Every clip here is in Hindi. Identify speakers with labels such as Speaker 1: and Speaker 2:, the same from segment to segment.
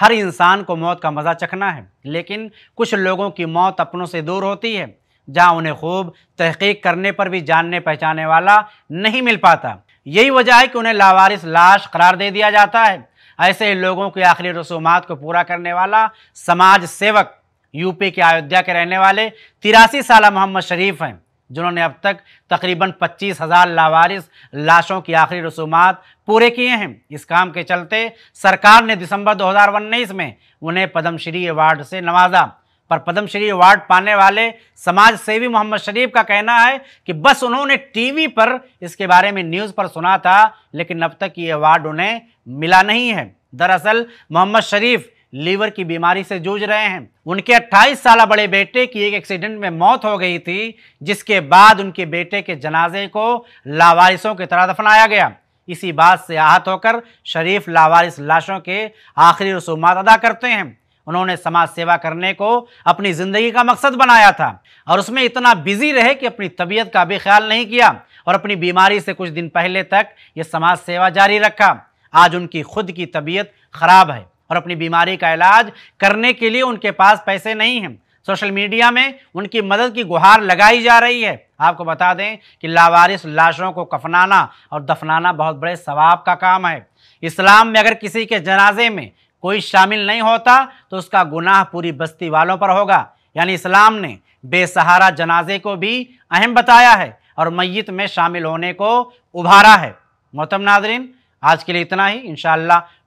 Speaker 1: हर इंसान को मौत का मज़ा चखना है लेकिन कुछ लोगों की मौत अपनों से दूर होती है जहाँ उन्हें खूब तहकीक करने पर भी जानने पहचाने वाला नहीं मिल पाता यही वजह है कि उन्हें लावारिस लाश करार दे दिया जाता है ऐसे ही लोगों की आखिरी रसूमात को पूरा करने वाला समाज सेवक यूपी के अयोध्या के रहने वाले तिरासी साल मोहम्मद शरीफ हैं जिन्होंने अब तक तकरीबन पच्चीस हज़ार लावारिस लाशों की आखिरी रसूमात पूरे किए हैं इस काम के चलते सरकार ने दिसंबर 2019 में उन्हें पद्मश्री अवार्ड से नवाजा पर पद्मश्री अवार्ड पाने वाले समाज सेवी मोहम्मद शरीफ का कहना है कि बस उन्होंने टीवी पर इसके बारे में न्यूज़ पर सुना था लेकिन अब तक ये अवार्ड उन्हें मिला नहीं है दरअसल मोहम्मद शरीफ लीवर की बीमारी से जूझ रहे हैं उनके 28 साल बड़े बेटे की एक एक्सीडेंट में मौत हो गई थी जिसके बाद उनके बेटे के जनाजे को लावारिसों की तरह दफनाया गया इसी बात से आहत होकर शरीफ लावारिस लाशों के आखिरी रसूमात अदा करते हैं उन्होंने समाज सेवा करने को अपनी ज़िंदगी का मकसद बनाया था और उसमें इतना बिजी रहे कि अपनी तबीयत का भी ख्याल नहीं किया और अपनी बीमारी से कुछ दिन पहले तक ये समाज सेवा जारी रखा आज उनकी खुद की तबीयत खराब है और अपनी बीमारी का इलाज करने के लिए उनके पास पैसे नहीं हैं सोशल मीडिया में उनकी मदद की गुहार लगाई जा रही है आपको बता दें कि लावारिस लाशों को कफनाना और दफनाना बहुत बड़े सवाब का काम है इस्लाम में अगर किसी के जनाजे में कोई शामिल नहीं होता तो उसका गुनाह पूरी बस्ती वालों पर होगा यानी इस्लाम ने बेसहारा जनाजे को भी अहम बताया है और मैत में शामिल होने को उभारा है मोहतम नाजरीन आज के लिए इतना ही इन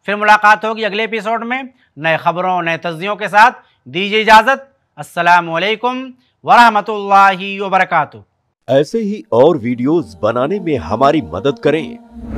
Speaker 1: फिर मुलाकात होगी अगले एपिसोड में नए खबरों नए तजियों के साथ दीजिए इजाज़त असलकम वरहमल वबरक ऐसे ही और वीडियोस बनाने में हमारी मदद करें